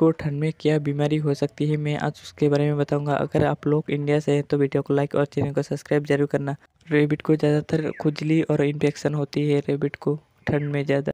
को ठंड में क्या बीमारी हो सकती है मैं आज उसके बारे में बताऊंगा अगर आप लोग इंडिया से हैं तो वीडियो को लाइक और चैनल को सब्सक्राइब जरूर करना रेबिट को ज़्यादातर खुजली और इन्फेक्शन होती है रेबिट को ठंड में ज़्यादा